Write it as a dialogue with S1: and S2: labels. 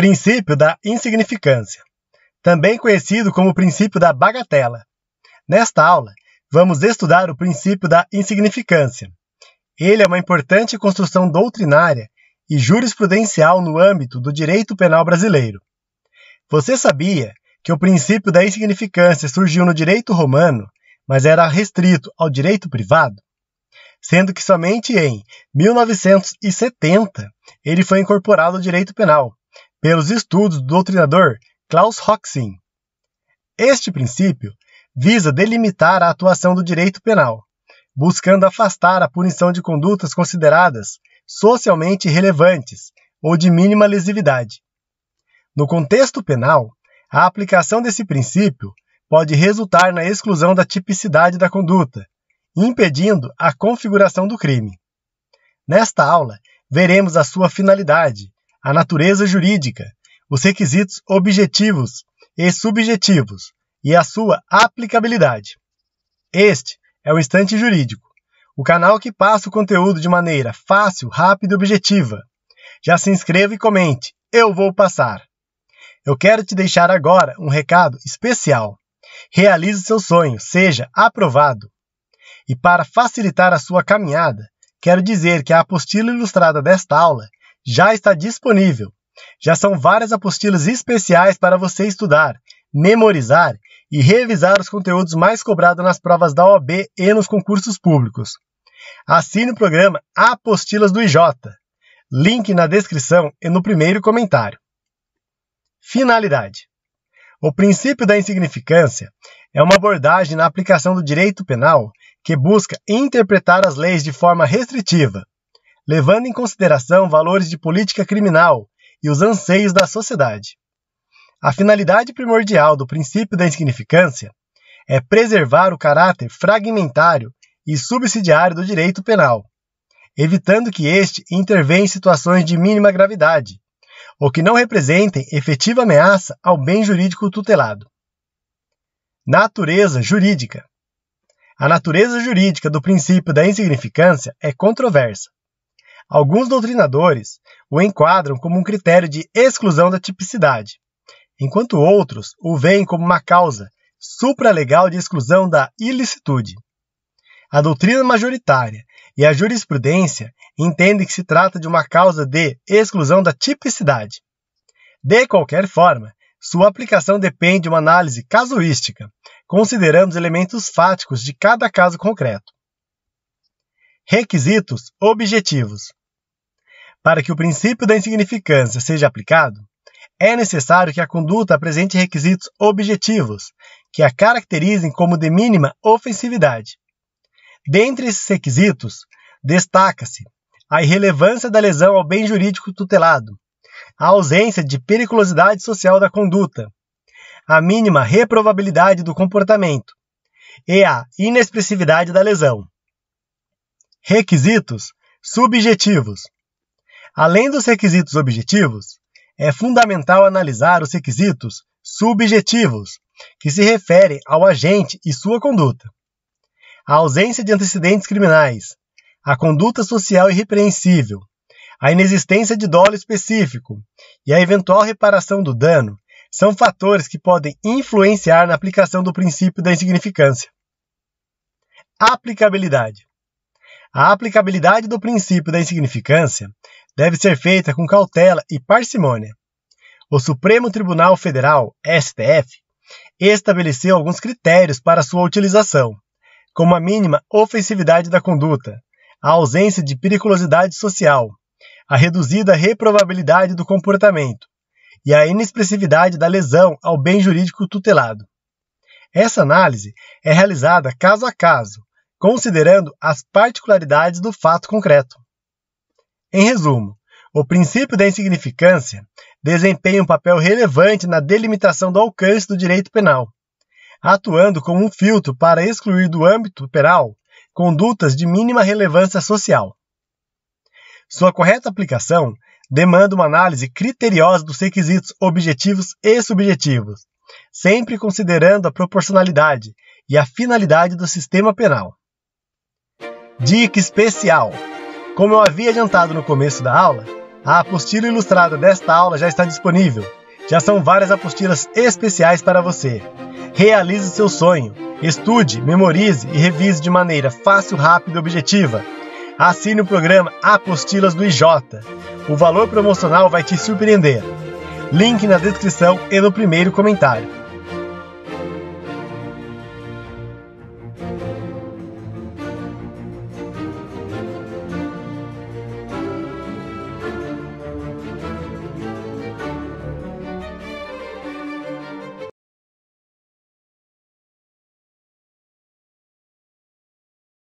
S1: princípio da insignificância, também conhecido como princípio da bagatela. Nesta aula, vamos estudar o princípio da insignificância. Ele é uma importante construção doutrinária e jurisprudencial no âmbito do direito penal brasileiro. Você sabia que o princípio da insignificância surgiu no direito romano, mas era restrito ao direito privado? Sendo que somente em 1970 ele foi incorporado ao direito penal pelos estudos do doutrinador Klaus Hoxin. Este princípio visa delimitar a atuação do direito penal, buscando afastar a punição de condutas consideradas socialmente relevantes ou de mínima lesividade. No contexto penal, a aplicação desse princípio pode resultar na exclusão da tipicidade da conduta, impedindo a configuração do crime. Nesta aula, veremos a sua finalidade a natureza jurídica, os requisitos objetivos e subjetivos e a sua aplicabilidade. Este é o Instante Jurídico, o canal que passa o conteúdo de maneira fácil, rápida e objetiva. Já se inscreva e comente. Eu vou passar. Eu quero te deixar agora um recado especial. Realize seu sonho, seja aprovado. E para facilitar a sua caminhada, quero dizer que a apostila ilustrada desta aula já está disponível. Já são várias apostilas especiais para você estudar, memorizar e revisar os conteúdos mais cobrados nas provas da OAB e nos concursos públicos. Assine o programa Apostilas do IJ. Link na descrição e no primeiro comentário. Finalidade: O princípio da insignificância é uma abordagem na aplicação do direito penal que busca interpretar as leis de forma restritiva, levando em consideração valores de política criminal e os anseios da sociedade. A finalidade primordial do princípio da insignificância é preservar o caráter fragmentário e subsidiário do direito penal, evitando que este intervenha em situações de mínima gravidade, ou que não representem efetiva ameaça ao bem jurídico tutelado. Natureza jurídica. A natureza jurídica do princípio da insignificância é controversa. Alguns doutrinadores o enquadram como um critério de exclusão da tipicidade, enquanto outros o veem como uma causa supralegal de exclusão da ilicitude. A doutrina majoritária e a jurisprudência entendem que se trata de uma causa de exclusão da tipicidade. De qualquer forma, sua aplicação depende de uma análise casuística, considerando os elementos fáticos de cada caso concreto. Requisitos objetivos. Para que o princípio da insignificância seja aplicado, é necessário que a conduta apresente requisitos objetivos que a caracterizem como de mínima ofensividade. Dentre esses requisitos, destaca-se a irrelevância da lesão ao bem jurídico tutelado, a ausência de periculosidade social da conduta, a mínima reprovabilidade do comportamento e a inexpressividade da lesão. Requisitos subjetivos Além dos requisitos objetivos, é fundamental analisar os requisitos subjetivos, que se referem ao agente e sua conduta. A ausência de antecedentes criminais, a conduta social irrepreensível, a inexistência de dolo específico e a eventual reparação do dano são fatores que podem influenciar na aplicação do princípio da insignificância. Aplicabilidade: A aplicabilidade do princípio da insignificância deve ser feita com cautela e parcimônia. O Supremo Tribunal Federal, STF, estabeleceu alguns critérios para sua utilização, como a mínima ofensividade da conduta, a ausência de periculosidade social, a reduzida reprovabilidade do comportamento e a inexpressividade da lesão ao bem jurídico tutelado. Essa análise é realizada caso a caso, considerando as particularidades do fato concreto. Em resumo, o princípio da insignificância desempenha um papel relevante na delimitação do alcance do direito penal, atuando como um filtro para excluir do âmbito penal condutas de mínima relevância social. Sua correta aplicação demanda uma análise criteriosa dos requisitos objetivos e subjetivos, sempre considerando a proporcionalidade e a finalidade do sistema penal. Dica especial: como eu havia adiantado no começo da aula, a apostila ilustrada desta aula já está disponível. Já são várias apostilas especiais para você. Realize seu sonho. Estude, memorize e revise de maneira fácil, rápida e objetiva. Assine o programa Apostilas do IJ. O valor promocional vai te surpreender. Link na descrição e no primeiro comentário.